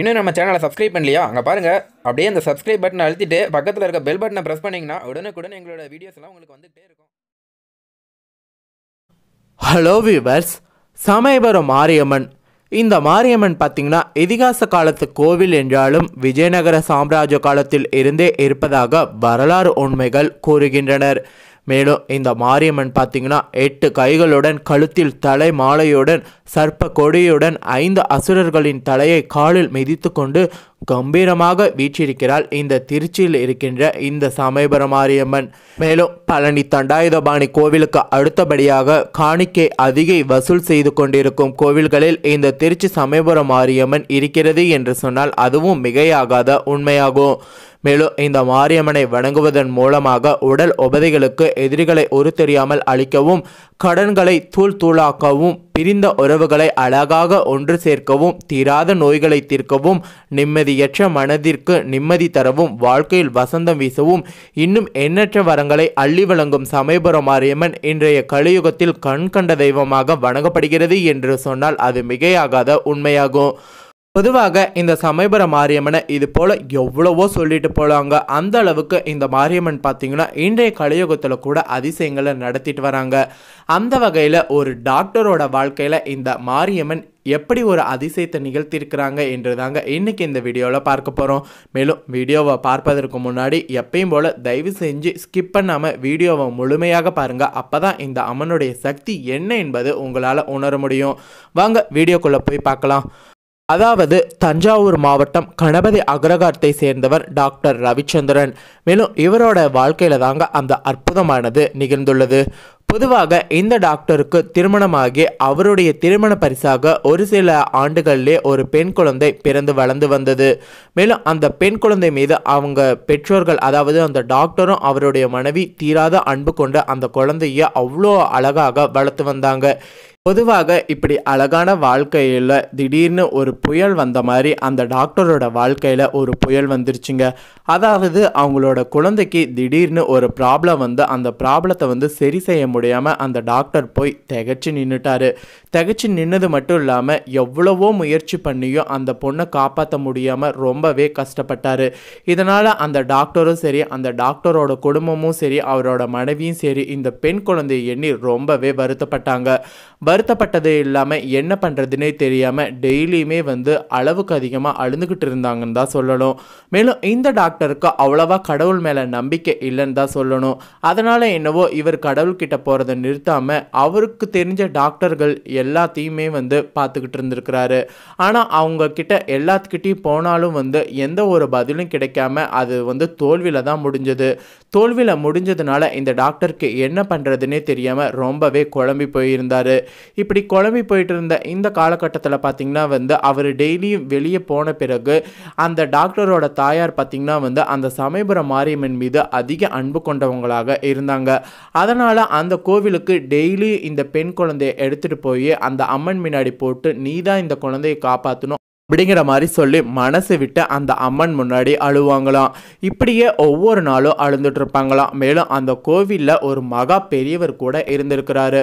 இன்னும் நம்ம சேனலை சப்ஸ்கிரைப் பண்ணலையா அங்கே பாருங்கள் அப்படியே அந்த சப்ஸ்கிரைப் பட்டனை அழுத்திட்டு பக்கத்தில் இருக்க பெல் பட்டனை ப்ரெஸ் பண்ணிங்கன்னா உடனுக்குடன் எங்களோட வீடியோஸ் எல்லாம் உங்களுக்கு வந்துகிட்டே இருக்கும் ஹலோ வியூவர்ஸ் சமயபுரம் மாரியம்மன் இந்த மாரியம்மன் பார்த்திங்கன்னா இதிகாச காலத்து கோவில் என்றாலும் விஜயநகர சாம்ராஜ்ய காலத்தில் இருந்தே இருப்பதாக வரலாறு உண்மைகள் கூறுகின்றனர் மேலும் இந்த மாரியம்மன் பார்த்திங்கன்னா எட்டு கைகளுடன் கழுத்தில் தலை மாலையுடன் சர்ப்ப கொடியுடன் ஐந்து அசுரர்களின் தலையை காலில் மிதித்து கொண்டு கம்பீரமாக வீற்றிருக்கிறாள் இந்த திருச்சியில் இருக்கின்ற இந்த சமயபுர மாரியம்மன் மேலும் பழனி தண்டாயுதபாணி கோவிலுக்கு அடுத்தபடியாக காணிக்கை அதிக வசூல் செய்து கொண்டிருக்கும் கோவில்களில் இந்த திருச்சி சமயபுர மாரியம்மன் இருக்கிறது என்று சொன்னால் அதுவும் மிகையாகாத உண்மையாகும் மேலும் இந்த மாரியம்மனை வணங்குவதன் மூலமாக உடல் உபதைகளுக்கு எதிரிகளை ஒரு தெரியாமல் அளிக்கவும் கடன்களை தூள் தூளாக்கவும் பிரிந்த உறவுகளை அழகாக ஒன்று சேர்க்கவும் தீராத நோய்களை தீர்க்கவும் நிம்மதியற்ற மனதிற்கு நிம்மதி தரவும் வாழ்க்கையில் வசந்தம் வீசவும் இன்னும் எண்ணற்ற வரங்களை அள்ளி வழங்கும் சமயபுர மாரியம்மன் இன்றைய கலியுகத்தில் கண் கண்ட தெய்வமாக வணங்கப்படுகிறது என்று சொன்னால் அது மிகையாகாத உண்மையாகும் பொதுவாக இந்த சமயபுர மாரியம்மனை இது போல் எவ்வளவோ சொல்லிட்டு போலாங்க அந்த அளவுக்கு இந்த மாரியம்மன் பார்த்தீங்கன்னா இன்றைய கலியுகத்தில் கூட அதிசயங்களை நடத்திட்டு வராங்க அந்த வகையில் ஒரு டாக்டரோட வாழ்க்கையில் இந்த மாரியம்மன் எப்படி ஒரு அதிசயத்தை நிகழ்த்தியிருக்கிறாங்க என்று தாங்க இன்றைக்கி இந்த வீடியோவில் பார்க்க போகிறோம் மேலும் வீடியோவை பார்ப்பதற்கு முன்னாடி எப்பயும் போல் தயவு செஞ்சு ஸ்கிப் பண்ணாமல் வீடியோவை முழுமையாக பாருங்கள் அப்போ தான் இந்த அம்மனுடைய சக்தி என்ன என்பது உங்களால் உணர முடியும் வாங்க வீடியோக்குள்ளே போய் பார்க்கலாம் அதாவது தஞ்சாவூர் மாவட்டம் கணபதி அக்ரகாரத்தை சேர்ந்தவர் டாக்டர் ரவிச்சந்திரன் மேலும் இவரோட வாழ்க்கையில தாங்க அந்த அற்புதமானது நிகழ்ந்துள்ளது பொதுவாக இந்த டாக்டருக்கு திருமணமாகி அவருடைய திருமண பரிசாக ஒரு சில ஆண்டுகளிலே ஒரு பெண் குழந்தை பிறந்து வளர்ந்து வந்தது மேலும் அந்த பெண் குழந்தை மீது அவங்க பெற்றோர்கள் அதாவது அந்த டாக்டரும் அவருடைய மனைவி தீராத அன்பு கொண்டு அந்த குழந்தைய அவ்வளோ அழகாக வளர்த்து வந்தாங்க பொதுவாக இப்படி அழகான வாழ்க்கையில் திடீர்னு ஒரு புயல் வந்த மாதிரி அந்த டாக்டரோட வாழ்க்கையில் ஒரு புயல் வந்துருச்சுங்க அதாவது அவங்களோட குழந்தைக்கு திடீர்னு ஒரு ப்ராப்ளம் வந்து அந்த ப்ராப்ளத்தை வந்து சரி செய்ய முடியாமல் அந்த டாக்டர் போய் திகச்சு நின்றுட்டாரு திகச்சு நின்னது மட்டும் இல்லாமல் எவ்வளவோ முயற்சி பண்ணியும் அந்த பொண்ணை காப்பாற்ற முடியாமல் ரொம்பவே கஷ்டப்பட்டார் இதனால் அந்த டாக்டரும் சரி அந்த டாக்டரோட குடும்பமும் சரி அவரோட மனைவியும் சரி இந்த பெண் குழந்தையை எண்ணி ரொம்பவே வருத்தப்பட்டாங்க வருத்தப்பட்டது இல்லாமல் என்ன பண்ணுறதுனே தெரியாமல் டெய்லியுமே வந்து அளவுக்கு அதிகமாக அழுதுகிட்டு இருந்தாங்கன்னு தான் சொல்லணும் மேலும் இந்த டாக்டருக்கு அவ்வளோவா கடவுள் மேலே நம்பிக்கை இல்லைன்னு தான் சொல்லணும் அதனால் என்னவோ இவர் கடவுள்கிட்ட போகிறத நிறுத்தாமல் அவருக்கு தெரிஞ்ச டாக்டர்கள் எல்லாத்தையுமே வந்து பார்த்துக்கிட்டு இருந்திருக்கிறாரு ஆனால் அவங்கக்கிட்ட எல்லாத்துக்கிட்டையும் போனாலும் வந்து எந்த ஒரு பதிலும் கிடைக்காம அது வந்து தோல்வியில் தான் முடிஞ்சது தோல்வியில் முடிஞ்சதுனால இந்த டாக்டருக்கு என்ன பண்ணுறதுனே தெரியாமல் ரொம்பவே குழம்பி போயிருந்தார் இப்படி குழம்பி போயிட்டு இருந்த இந்த காலகட்டத்தில் பார்த்திங்கன்னா வந்து அவர் டெய்லியும் வெளியே போன பிறகு அந்த டாக்டரோட தாயார் பார்த்திங்கன்னா வந்து அந்த சமயபுரம் மாரியம்மன் மீது அதிக அன்பு கொண்டவங்களாக இருந்தாங்க அதனால் அந்த கோவிலுக்கு டெய்லி இந்த பெண் குழந்தையை எடுத்துகிட்டு போய் அந்த அம்மன் முன்னாடி போட்டு நீ தான் இந்த குழந்தையை காப்பாற்றணும் அப்படிங்கிற மாதிரி சொல்லி மனசு விட்டு அந்த அம்மன் முன்னாடி அழுவாங்களாம் இப்படியே ஒவ்வொரு நாளும் அழுந்துட்டு இருப்பாங்களாம் மேலும் அந்த கோவிலில் ஒரு மகா பெரியவர் கூட இருந்திருக்கிறாரு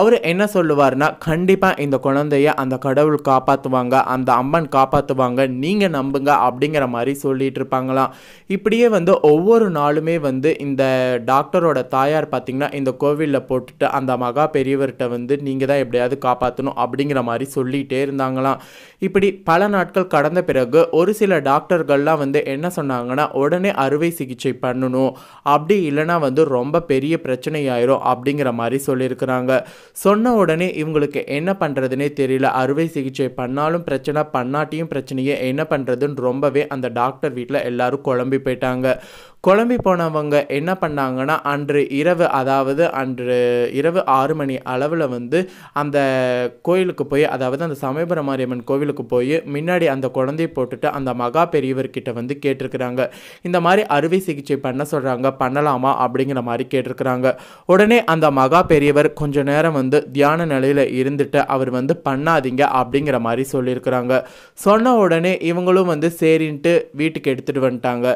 அவர் என்ன சொல்லுவார்னா கண்டிப்பாக இந்த குழந்தைய அந்த கடவுள் காப்பாற்றுவாங்க அந்த அம்மன் காப்பாற்றுவாங்க நீங்கள் நம்புங்க அப்படிங்கிற மாதிரி சொல்லிட்டு இருப்பாங்களாம் இப்படியே வந்து ஒவ்வொரு நாளுமே வந்து இந்த டாக்டரோட தாயார் பார்த்திங்கன்னா இந்த கோவிலில் போட்டுட்டு அந்த மகா பெரியவர்கிட்ட வந்து நீங்கள் தான் எப்படியாவது காப்பாற்றணும் அப்படிங்கிற மாதிரி சொல்லிகிட்டே இருந்தாங்களாம் இப்படி பல நாட்கள் கடந்த பிறகு ஒரு சில டாக்டர்கள்லாம் வந்து என்ன சொன்னாங்கன்னா உடனே அறுவை சிகிச்சை பண்ணணும் அப்படி இல்லைனா வந்து ரொம்ப பெரிய பிரச்சனையாயிரும் அப்படிங்கிற மாதிரி சொல்லியிருக்கிறாங்க சொன்ன உடனே இவங்களுக்கு என்ன பண்ணுறதுனே தெரியல அறுவை சிகிச்சை பண்ணாலும் பிரச்சனை பண்ணாட்டியும் பிரச்சனையே என்ன பண்ணுறதுன்னு ரொம்பவே அந்த டாக்டர் வீட்டில் எல்லாரும் குழம்பி போயிட்டாங்க குழம்பி போனவங்க என்ன பண்ணாங்கன்னா அன்று இரவு அதாவது அன்று இரவு ஆறு மணி அளவில் வந்து அந்த கோயிலுக்கு போய் அதாவது அந்த சமயபுர மாரியம்மன் கோவிலுக்கு போய் முன்னாடி அந்த குழந்தைய போட்டுட்டு அந்த மகா பெரியவர்கிட்ட வந்து கேட்டிருக்கிறாங்க இந்த மாதிரி அறுவை சிகிச்சை பண்ண சொல்கிறாங்க பண்ணலாமா அப்படிங்கிற மாதிரி கேட்டிருக்கிறாங்க உடனே அந்த மகா பெரியவர் கொஞ்சம் நேரம் வந்து தியான நிலையில் இருந்துட்டு அவர் வந்து பண்ணாதீங்க அப்படிங்கிற மாதிரி சொல்லியிருக்கிறாங்க சொன்ன உடனே இவங்களும் வந்து சரின்ட்டு வீட்டுக்கு எடுத்துகிட்டு வந்துட்டாங்க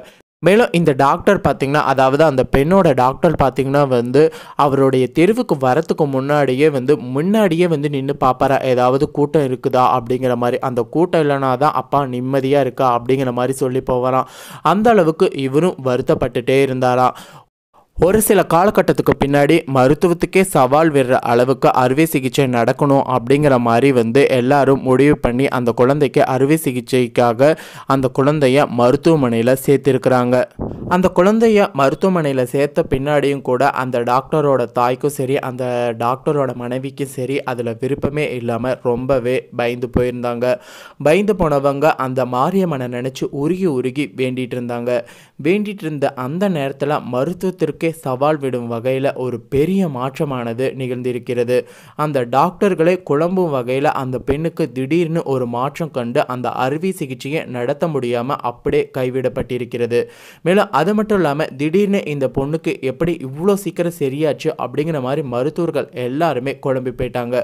மேலும் இந்த டாக்டர் பார்த்திங்கன்னா அதாவது அந்த பெண்ணோட டாக்டர் பார்த்திங்கன்னா வந்து அவருடைய தெருவுக்கு வரத்துக்கு முன்னாடியே வந்து முன்னாடியே வந்து நின்று பார்ப்பாரா ஏதாவது கூட்டம் இருக்குதா அப்படிங்கிற மாதிரி அந்த கூட்டம் இல்லைனா தான் அப்பா நிம்மதியாக இருக்கா அப்படிங்கிற மாதிரி சொல்லி போவாராம் அந்த அளவுக்கு இவரும் வருத்தப்பட்டுட்டே இருந்தாராம் ஒரு சில காலகட்டத்துக்கு பின்னாடி மருத்துவத்துக்கே சவால் விடுற அளவுக்கு அறுவை சிகிச்சை நடக்கணும் அப்படிங்கிற மாதிரி வந்து எல்லாரும் முடிவு பண்ணி அந்த குழந்தைக்கு அறுவை சிகிச்சைக்காக அந்த குழந்தைய மருத்துவமனையில் சேர்த்துருக்குறாங்க அந்த குழந்தைய மருத்துவமனையில் சேர்த்த பின்னாடியும் கூட அந்த டாக்டரோட தாய்க்கும் சரி அந்த டாக்டரோட மனைவிக்கும் சரி அதில் விருப்பமே இல்லாமல் ரொம்பவே பயந்து போயிருந்தாங்க பயந்து போனவங்க அந்த மாரியம்மனை நினச்சி உருகி உருகி வேண்டிகிட்டு இருந்தாங்க வேண்டிகிட்டு இருந்த அந்த நேரத்தில் மருத்துவத்திற்கே சவால் விடும் வகையில் ஒரு பெரிய மாற்றமானது நிகழ்ந்திருக்கிறது அந்த டாக்டர்களை குழம்பும் வகையில் அந்த பெண்ணுக்கு திடீர்னு ஒரு மாற்றம் கண்டு அந்த அறுவை சிகிச்சையை நடத்த முடியாமல் அப்படியே கைவிடப்பட்டிருக்கிறது மேலும் அது மட்டும் இல்லாமல் திடீர்னு இந்த பொண்ணுக்கு எப்படி இவ்வளோ சீக்கிரம் சரியாச்சு அப்படிங்கிற மாதிரி மருத்துவர்கள் எல்லாருமே குழம்பி போயிட்டாங்க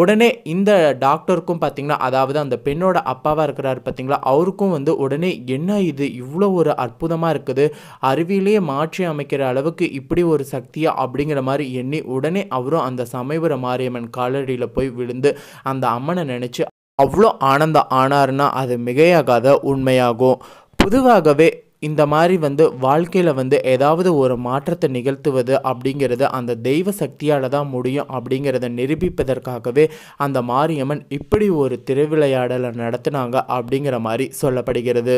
உடனே இந்த டாக்டருக்கும் பார்த்தீங்கன்னா அதாவது அந்த பெண்ணோட அப்பாவாக இருக்கிறாரு பார்த்திங்களா அவருக்கும் வந்து உடனே என்ன இது இவ்வளோ ஒரு அற்புதமாக இருக்குது அறிவியலையே மாற்றி அமைக்கிற அளவுக்கு இப்படி ஒரு சக்தியா அப்படிங்கிற மாதிரி எண்ணி உடனே அவரும் அந்த சமயபுர மாரியம்மன் காலடியில் போய் விழுந்து அந்த அம்மனை நினச்சி அவ்வளோ ஆனந்தம் ஆனாருன்னா அது மிகையாகாத உண்மையாகும் பொதுவாகவே இந்த மாதிரி வந்து வாழ்க்கையில் வந்து ஏதாவது ஒரு மாற்றத்தை நிகழ்த்துவது அப்படிங்கிறது அந்த தெய்வ சக்தியால் தான் முடியும் அப்படிங்கிறத நிரூபிப்பதற்காகவே அந்த மாரியம்மன் இப்படி ஒரு திருவிளையாடலை நடத்தினாங்க அப்படிங்கிற மாதிரி சொல்லப்படுகிறது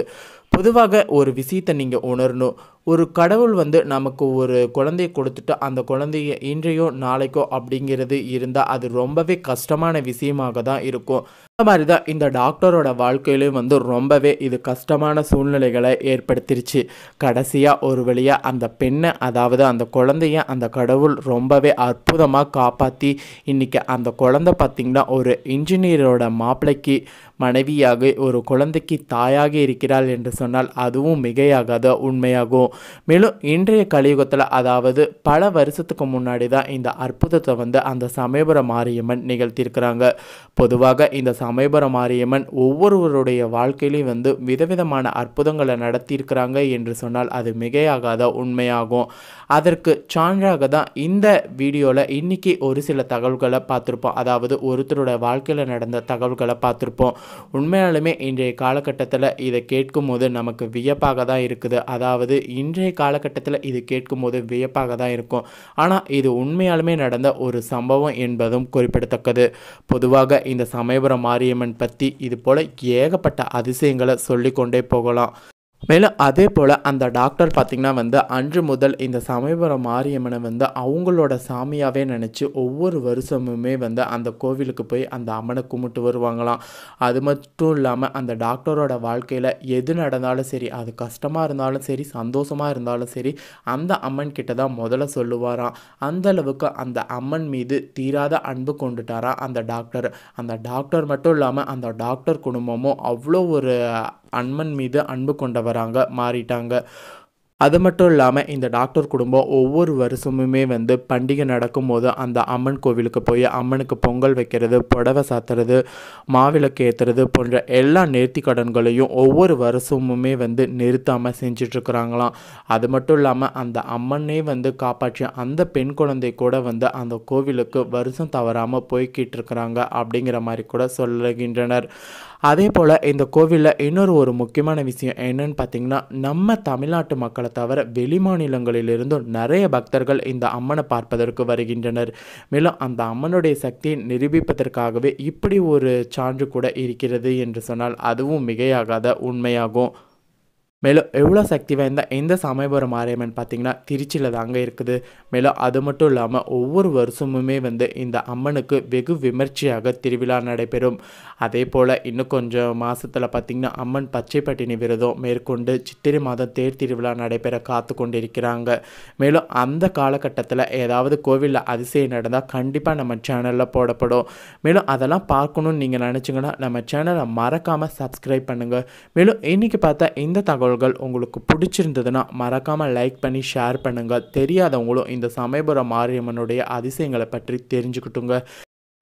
பொதுவாக ஒரு விஷயத்தை நீங்கள் உணரணும் ஒரு கடவுள் வந்து நமக்கு ஒரு குழந்தைய கொடுத்துட்டு அந்த குழந்தைய இன்றையோ நாளைக்கோ அப்படிங்கிறது இருந்தால் அது ரொம்பவே கஷ்டமான விஷயமாக தான் இருக்கும் அந்த மாதிரி தான் இந்த டாக்டரோட வாழ்க்கையிலையும் வந்து ரொம்பவே இது கஷ்டமான சூழ்நிலைகளை ஏற்படுத்திருச்சு கடைசியாக ஒரு வழியாக அந்த பெண்ணை அதாவது அந்த குழந்தைய அந்த கடவுள் ரொம்பவே அற்புதமாக காப்பாற்றி இன்றைக்கி அந்த குழந்தை பார்த்திங்கன்னா ஒரு இன்ஜினியரோட மாப்பிள்ளைக்கு மனைவியாக ஒரு குழந்தைக்கு தாயாக இருக்கிறாள் என்று சொன்னால் அதுவும் மிகையாகாத உண்மையாகும் மேலும் இன்றைய கலியுகத்தில் அதாவது பல வருஷத்துக்கு முன்னாடி தான் இந்த அற்புதத்தை வந்து அந்த சமயபுர மாரியம்மன் நிகழ்த்தியிருக்கிறாங்க பொதுவாக இந்த சமயபுர மாரியம்மன் ஒவ்வொருவருடைய வாழ்க்கையிலையும் வந்து விதவிதமான அற்புதங்களை நடத்தியிருக்கிறாங்க என்று சொன்னால் அது மிகையாகாத உண்மையாகும் அதற்கு சான்றாக தான் இந்த வீடியோவில் இன்றைக்கி ஒரு சில தகவல்களை பார்த்துருப்போம் அதாவது ஒருத்தரோட வாழ்க்கையில் நடந்த தகவல்களை பார்த்துருப்போம் உண்மையாலுமே இன்றைய காலகட்டத்தில் இதை கேட்கும் போது நமக்கு வியப்பாக தான் இருக்குது அதாவது இன்றைய காலகட்டத்தில் இது கேட்கும் போது வியப்பாக தான் இருக்கும் ஆனால் இது உண்மையாலுமே நடந்த ஒரு சம்பவம் என்பதும் குறிப்பிடத்தக்கது பொதுவாக இந்த சமயபுரம் மாரியம்மன் பற்றி இது போல் ஏகப்பட்ட அதிசயங்களை சொல்லிக்கொண்டே போகலாம் மேலும் அதே போல் அந்த டாக்டர் பார்த்திங்கன்னா வந்து அன்று முதல் இந்த சமயபுரம் மாரியம்மனை வந்து அவங்களோட சாமியாகவே நினச்சி ஒவ்வொரு வருஷமுமே வந்து அந்த கோவிலுக்கு போய் அந்த அம்மனை கும்பிட்டு வருவாங்களாம் அது மட்டும் இல்லாமல் அந்த டாக்டரோட வாழ்க்கையில் எது நடந்தாலும் சரி அது கஷ்டமாக இருந்தாலும் சரி சந்தோஷமாக இருந்தாலும் சரி அந்த அம்மன் கிட்ட தான் முதல்ல சொல்லுவாராம் அந்த அளவுக்கு அந்த அம்மன் மீது தீராத அன்பு கொண்டுட்டாராம் அந்த டாக்டர் அந்த டாக்டர் மட்டும் இல்லாமல் அந்த டாக்டர் குடும்பமும் அவ்வளோ ஒரு அண்மன் மீது அன்பு கொண்டவராக மாறிட்டாங்க அது மட்டும் இல்லாமல் இந்த டாக்டர் குடும்பம் ஒவ்வொரு வருஷமுமே வந்து பண்டிகை நடக்கும் போது அந்த அம்மன் கோவிலுக்கு போய் அம்மனுக்கு பொங்கல் வைக்கிறது புடவை சாத்துறது மாவிளக்கு ஏற்றுறது போன்ற எல்லா நேர்த்தி கடன்களையும் ஒவ்வொரு வருஷமுமே வந்து நிறுத்தாமல் செஞ்சிட்ருக்குறாங்களாம் அது மட்டும் இல்லாமல் அந்த அம்மனே வந்து காப்பாற்றி அந்த பெண் குழந்தை கூட வந்து அந்த கோவிலுக்கு வருஷம் தவறாமல் போய்கிட்டு இருக்கிறாங்க அப்படிங்கிற மாதிரி கூட சொல்லுகின்றனர் அதே போல் இந்த கோவிலில் இன்னொரு ஒரு முக்கியமான விஷயம் என்னன்னு பார்த்தீங்கன்னா நம்ம தமிழ்நாட்டு மக்களை தவிர வெளி மாநிலங்களிலிருந்தும் நிறைய பக்தர்கள் இந்த அம்மனை பார்ப்பதற்கு வருகின்றனர் மேலும் அந்த அம்மனுடைய சக்தியை நிரூபிப்பதற்காகவே இப்படி ஒரு சான்று கூட இருக்கிறது என்று சொன்னால் அதுவும் மிகையாகாத உண்மையாகும் மேலும் எவ்வளோ சக்தி வாய்ந்த எந்த சமயபுரம் மாரியம்மன் பார்த்தீங்கன்னா திருச்சியில் தாங்க இருக்குது மேலும் அது மட்டும் இல்லாமல் ஒவ்வொரு வருஷமுமே வந்து இந்த அம்மனுக்கு வெகு விமர்சையாக திருவிழா நடைபெறும் அதே போல் இன்னும் கொஞ்சம் மாதத்தில் பார்த்திங்கன்னா அம்மன் பச்சைப்பட்டினி விரதம் மேற்கொண்டு சித்திரை மாதம் தேர் திருவிழா நடைபெற காத்து கொண்டிருக்கிறாங்க மேலும் அந்த காலகட்டத்தில் ஏதாவது கோவிலில் அதிசயம் நடந்தால் கண்டிப்பாக நம்ம சேனலில் போடப்படும் மேலும் அதெல்லாம் பார்க்கணும்னு நீங்கள் நினச்சிங்கன்னா நம்ம சேனலை மறக்காமல் சப்ஸ்கிரைப் பண்ணுங்கள் மேலும் இன்றைக்கி பார்த்தா இந்த தகவல் தகவல்கள் உங்களுக்கு பிடிச்சிருந்ததுன்னா மறக்காமல் லைக் பண்ணி ஷேர் பண்ணுங்கள் தெரியாதவங்களும் இந்த சமயபுரம் மாரியம்மனுடைய அதிசயங்களை பற்றி தெரிஞ்சுக்கிட்டுங்க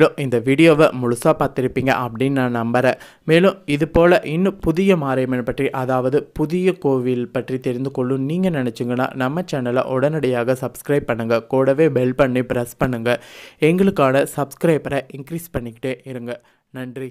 மேலும் இந்த வீடியோவை முழுசாக பார்த்துருப்பீங்க அப்படின்னு நான் நம்புகிறேன் மேலும் இது போல் இன்னும் புதிய மாரியம்மன் பற்றி அதாவது புதிய கோவில் பற்றி தெரிந்து கொள்ளும் நீங்கள் நினச்சிங்கன்னா நம்ம சேனலை உடனடியாக சப்ஸ்கிரைப் பண்ணுங்கள் கூடவே பெல் பண்ணி ப்ரெஸ் பண்ணுங்கள் எங்களுக்கான சப்ஸ்கிரைபரை இன்க்ரீஸ் பண்ணிக்கிட்டே இருங்க நன்றி